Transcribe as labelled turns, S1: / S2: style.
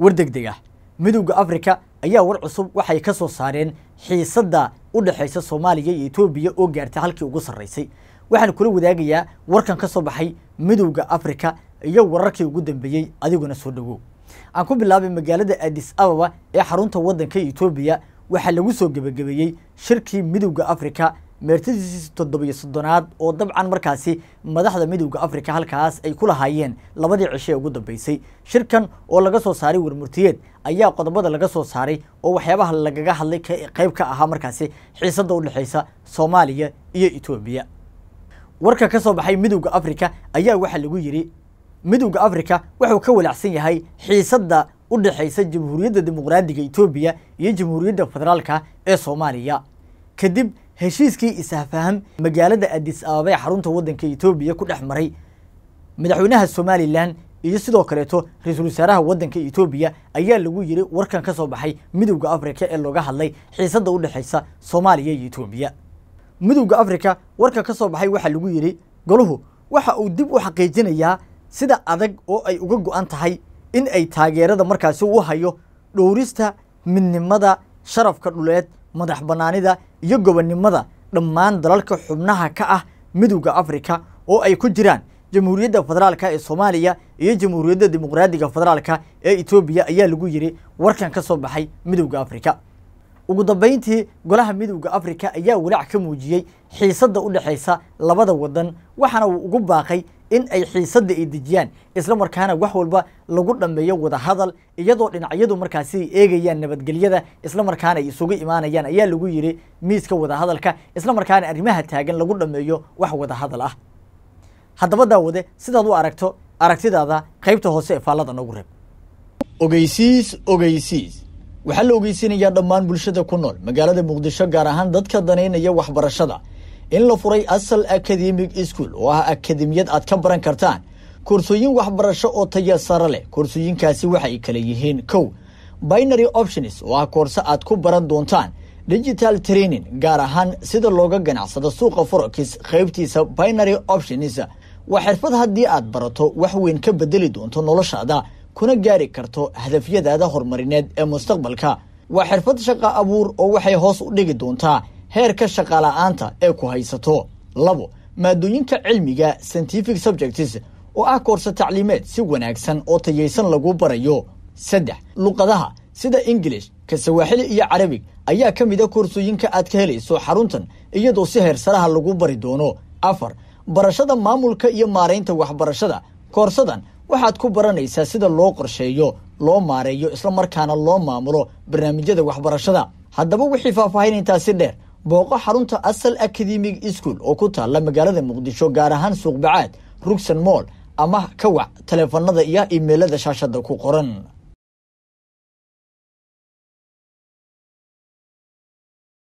S1: war degdeg ah midowda afrika ayaa war cusub waxay ka soo saareen xiisadda u dhexaysa soomaaliya iyo etoobiya oo gaartay halkii ugu sarraysay waxaan kula wadaagayaa warkan ka soo baxay midowda afrika iyo wararkii ugu dambeeyey adiguna soo dhowow aan ku bilaabay magaalada adis ababa ee xarunta waddanka etoobiya waxaa lagu soo gebagabeeyey shirkii midowda afrika meertadiisi toddobiyo soddonaad oo dabcan markaasi madaxda midowda afrika halkaas ay ku lahaayeen labadii cisho ee ugu dambeysay shirkan oo laga soo saaray warmurtiyeed ayaa qodobada laga soo saaray oo waxyaabaha lagaga hadlay qayb ka ahaa markaasi xiisadda u dhexeysa soomaaliya iyo etoobiya warka ka soo baxay midowda afrika ayaa waxaa lagu yidhi midowda afrika wuxuu ka walaacsan yahay xiisadda u dhexeysa jamhuuriyadda dimuqraadiga etoobiya iyo jamhuuriyadda federaalka ee soomaaliya kadib heshiiskii isahfaham magaalada adis ababa xarunta waddanka etoobiya ku dhex maray madaxweynaha somalilan iyo sidoo kaleeto ra-iisul wasaaraha waddanka etoobiya ayaa lagu yidhi warkan ka soo baxay midowda afrika ee looga hadlay xiisadda u dhexaysa soomaaliya iyo etoobiya midowda afrika warkan ka soo baxay waxaa lagu yidhi goluhu waxa uu dib u xaqiijinayaa sida adag oo ay uga go'an tahay in ay taageerada markaasi u hayo dhowrista midnimada sharafka dhuleed madax bannaanida iyo gobonnimada dhammaan dalalka xubnaha ka ah midowda afrika oo ay ku jiraan jamhuuriyadda federaalka ee soomaaliya iyo jamhuuriyadda dimuqraadiga federaalka ee etoobiya ayaa lagu yidhi warkan ka soo baxay midowda afrika ugu dambayntii golaha midowda afrika ayaa walaac ka muujiyey xiisadda u dhexaysa labada waddan waxaana uu ugu baaqay in ay xiisadda ay dejiyaan isla markaana wax walba lagu dhammeeyo wada hadal iyadoo dhinacyadu markaasi eegayaan nabadgelyada isla markaana ay isugu imaanayaan ayaa lagu yidhi miiska wada hadalka isla markaana arrimaha taagan lagu dhammeeyo wax wada hadal ah haddaba daawade sidaad u aragto aragtidaada qaybta hoose ee faallada noogu reeb ogeysiis ogeysiis waxaa la ogeysinayaa dhammaan bulshada ku nool magaalada muqdisho gaar ahaan dadka danaynaya waxbarashada in la furay asal academic school oo ah akademiyad aad ka baran kartaan koorsooyin waxbarasho oo taya sare leh koorsooyinkaasi waxay kala yihiin kow binary options oo ah koorse aad ku baran doontaan digital training gaar ahaan sida looga ganacsado suuqa forex qaybtiisa binary options waa xirfad haddii aad barato wax weyn ka bedeli doonto noloshaada kuna gaari karto hadafyadaada horumarineed ee mustaqbalka waa xirfad shaqa abuur oo waxay hoos u dhigi doontaa heerka shaqaala'aanta ee ku haysato labo maadooyinka cilmiga scientific subjects oo ah koorse tacliimeed si wanaagsan oo tayaysan lagu barayo saddex luqadaha sida ingilish ka sawaaxili iyo carabig ayaa ka mid a ah koorsooyinka aad ka helayso xaruntan iyadoo si heersaraha lagu bari doono afar barashada maamulka iyo maaraynta waxbarashada koorsadan waxaad ku baranaysaa sida loo qorsheeyo loo maareeyo isla markaana loo maamulo barnaamijyada waxbarashada haddaba wixii faahfaahin dheer booqo xarunta asal academic school oo ku taalla magaalada muqdisho gaar ahaan suuqbacaad rugsan moll ama kawac taleefanada iyo imeelada shaashadda ku qoran